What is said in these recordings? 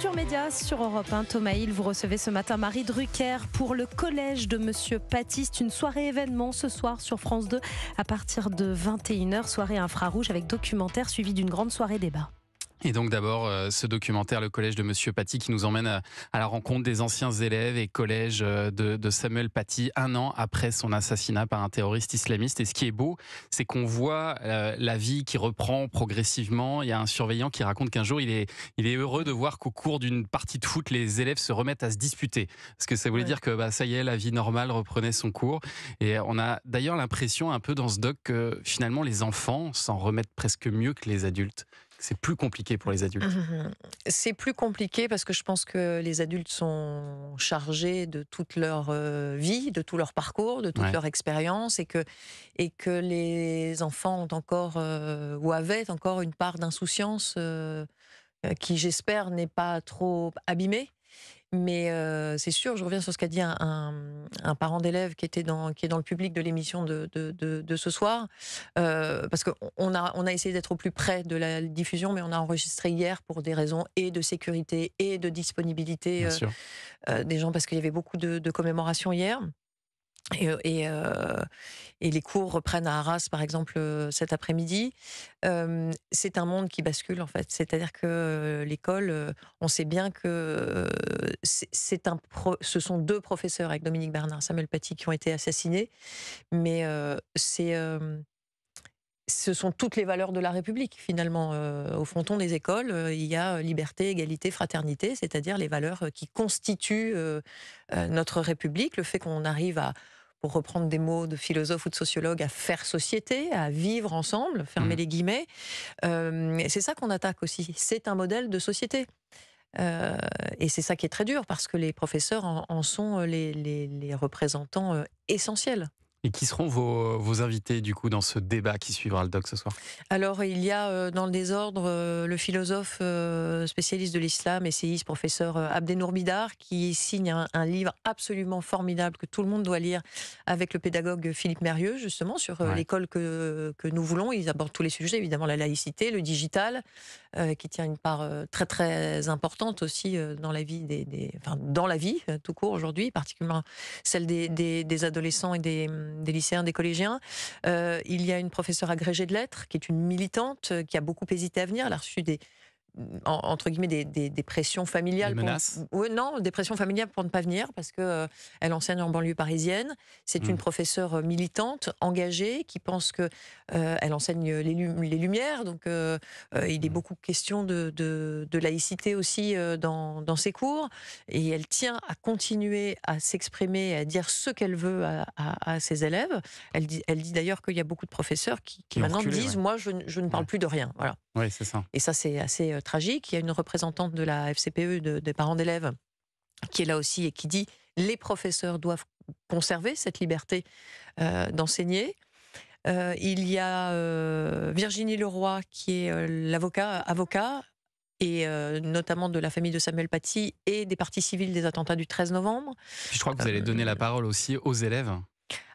Sur Média sur Europe 1. Thomas Hill, vous recevez ce matin Marie Drucker pour le collège de Monsieur Patiste. Une soirée événement ce soir sur France 2 à partir de 21h. Soirée infrarouge avec documentaire suivi d'une grande soirée débat. Et donc d'abord euh, ce documentaire, le collège de Monsieur Paty, qui nous emmène à, la rencontre des anciens élèves et collèges euh, de, Samuel Paty un an après son assassinat par un terroriste islamiste. Et ce qui est beau, c'est qu'on voit euh, la vie qui reprend progressivement. Il y a un surveillant qui raconte qu'un jour il est, il est heureux de voir qu'au cours d'une partie de foot, les élèves se remettent à se disputer. Parce que ça voulait dire que bah, ça y est, la vie normale reprenait son cours. Et on a d'ailleurs l'impression un peu dans ce doc que finalement les enfants s'en remettent presque mieux que les adultes c'est plus compliqué pour les adultes. Mhm. c'est plus compliqué parce que je pense que les adultes sont chargés de toute leur euh, vie, de tout leur parcours, de toute leur expérience et que, et que les enfants ont encore euh, ou avaient encore une part d'insouciance euh, qui, j'espère, n'est pas trop abîmée. Mais c'est sûr, je reviens sur ce qu'a dit un, parent d'élève qui était dans qui est dans le public de l'émission de, de, ce soir, parce qu'on a on a essayé d'être au plus près de la diffusion, mais on a enregistré hier pour des raisons et de sécurité et de disponibilité des gens parce qu'il y avait beaucoup de, commémorations hier. Et, les cours reprennent à Arras, par exemple, cet après-midi. c'est un monde qui bascule, en fait. C'est-à-dire que l'école, on sait bien que c'est un ce sont deux professeurs avec Dominique Bernard, Samuel Paty, qui ont été assassinés. Mais c'est ce sont toutes les valeurs de la République, finalement. au fronton des écoles, il y a liberté, égalité, fraternité, c'est-à-dire les valeurs qui constituent euh, notre République, le fait qu'on arrive à, pour reprendre des mots de philosophe ou de sociologue, à faire société, à vivre ensemble, fermer mm. les guillemets. Euh, c'est ça qu'on attaque aussi. C'est un modèle de société. Euh, et c'est ça qui est très dur parce que les professeurs en, sont les représentants euh, essentiels. Et qui seront vos, invités du coup dans ce débat qui suivra le doc ce soir Alors il y a euh, dans le désordre euh, le philosophe euh, spécialiste de l'islam, essayiste, professeur Abdenour Bidar qui signe un, livre absolument formidable que tout le monde doit lire avec le pédagogue Philippe Mérieux justement sur l'école que, que, nous voulons. Ils abordent tous les sujets, évidemment la laïcité, le digital qui tient une part très très importante aussi dans la vie des, dans la vie tout court aujourd'hui, particulièrement celle des adolescents et des hum, des lycéens, des collégiens. Euh, il y a une professeure agrégée de lettres qui est une militante euh, qui a beaucoup hésité à venir. Elle a reçu des, entre guillemets des, pressions familiales. Non, des pressions familiales pour ne pas venir parce que euh, elle enseigne en banlieue parisienne. C'est mmh. une professeure euh, militante, engagée, qui pense que euh, elle enseigne les, Lumières. Donc il est mmh. beaucoup question de, de, laïcité aussi dans, ses cours. Et elle tient à continuer à s'exprimer, à dire ce qu'elle veut à, ses élèves. Elle dit, elle dit d'ailleurs qu'il y a beaucoup de professeurs qui, maintenant disent moi je, ne parle plus de rien. Voilà. Oui, c'est ça. Et ça c'est assez tragique. Il y a une représentante de la FCPE, des parents d'élèves, qui est là aussi et qui dit les professeurs doivent conserver cette liberté euh, d'enseigner. Euh, il y a euh, Virginie Leroy, qui est l'avocat, avocat, et notamment de la famille de Samuel Paty et des parties civiles des attentats du 13 novembre. je crois que vous allez donner la parole aussi aux élèves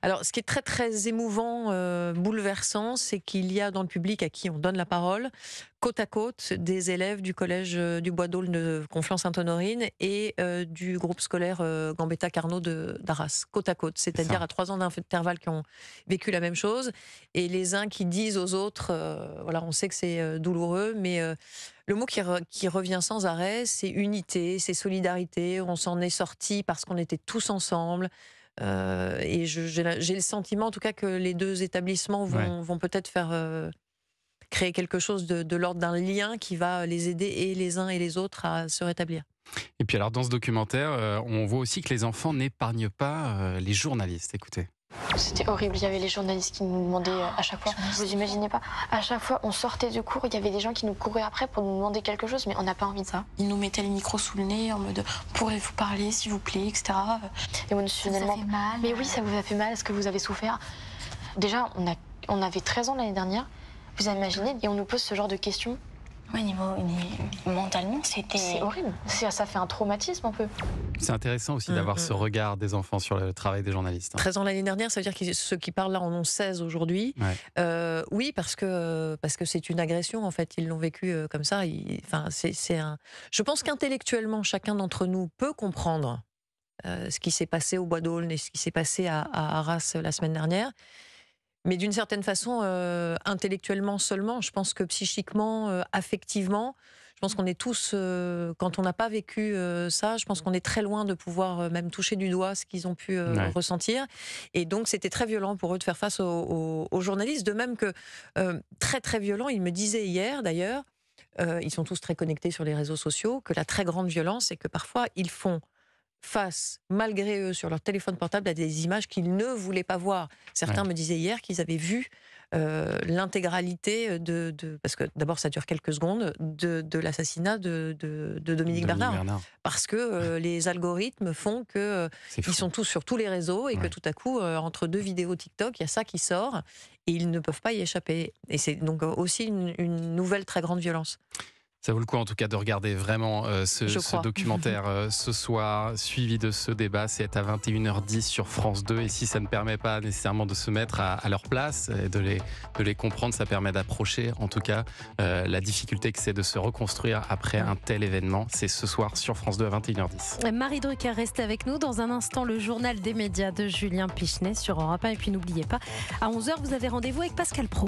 alors, ce qui est très très émouvant, euh, bouleversant, c'est qu'il y a dans le public à qui on donne la parole, côte à côte, des élèves du collège euh, du Bois d'Aulne de Conflans-Sainte-Honorine et euh, du groupe scolaire Gambetta Carnot de d'Arras, côte à côte, c'est-à-dire à trois ans d'intervalle qui ont vécu la même chose, et les uns qui disent aux autres, voilà, on sait que c'est douloureux, mais le mot qui, qui, revient sans arrêt, c'est unité, c'est solidarité. On s'en est sorti parce qu'on était tous ensemble, euh, et j'ai le sentiment, en tout cas, que les deux établissements vont, peut-être faire euh, créer quelque chose de, l'ordre d'un lien qui va les aider et les uns et les autres à se rétablir. Et puis alors, dans ce documentaire, euh, on voit aussi que les enfants n'épargnent pas les journalistes. Écoutez. C'était horrible, il y avait les journalistes qui nous demandaient euh, à chaque fois, vous imaginez pas, à chaque fois on sortait du cours, il y avait des gens qui nous couraient après pour nous demander quelque chose, mais on n'a pas envie de ça. Ils nous mettaient les micros sous le nez en mode pourrez-vous parler s'il vous plaît, etc. émotionnellement. Ça fait mal. Mais oui, euh ça vous a fait mal, est-ce que vous avez souffert Déjà, on, on avait 13 ans l'année dernière, vous imaginez, et on nous pose ce genre de questions oui, mentalement, c'était. C'est horrible. Ça fait un traumatisme un peu. C'est intéressant aussi mm, d'avoir mm. ce regard des enfants sur le travail des journalistes. 13 hein. ans l'année dernière, ça veut dire que ceux qui parlent là en ont 16 aujourd'hui. Euh, oui, parce que parce que c'est une agression en fait. Ils l'ont vécu euh, comme ça. Enfin, c'est un. Je pense qu'intellectuellement, chacun d'entre nous peut comprendre euh, ce qui s'est passé au Bois d'Aulne et ce qui s'est passé à Arras la semaine dernière mais d'une certaine façon, euh, intellectuellement seulement. Je pense que psychiquement, euh, affectivement, je pense qu'on est tous, euh, quand on n'a pas vécu ça, je pense qu'on est très loin de pouvoir même toucher du doigt ce qu'ils ont pu ressentir. Et donc, c'était très violent pour eux de faire face aux, journalistes. De même que, très très violent, ils me disaient hier d'ailleurs, ils sont tous très connectés sur les réseaux sociaux, que la très grande violence, c'est que parfois, ils font face, malgré eux, sur leur téléphone portable à des images qu'ils ne voulaient pas voir. Certains me disaient hier qu'ils avaient vu euh, l'intégralité de, Parce que d'abord, ça dure quelques secondes, de, l'assassinat de, Dominique, Bernard. Parce que euh, les algorithmes font que euh, ils sont tous sur tous les réseaux et que tout à coup, entre deux vidéos TikTok, il y a ça qui sort et ils ne peuvent pas y échapper. Et c'est donc aussi une nouvelle très grande violence. Ça vaut le coup en tout cas de regarder vraiment euh, ce, documentaire euh, ce soir, suivi de ce débat. C'est à 21h10 sur France 2. Et si ça ne permet pas nécessairement de se mettre à, leur place et de les, de les comprendre, ça permet d'approcher en tout cas euh, la difficulté que c'est de se reconstruire après un tel événement. C'est ce soir sur France 2 à 21h10. Marie Drucker reste avec nous dans un instant le journal des médias de Julien Pichenet sur Europe 1. Et puis n'oubliez pas, à 11h, vous avez rendez-vous avec Pascal Pro.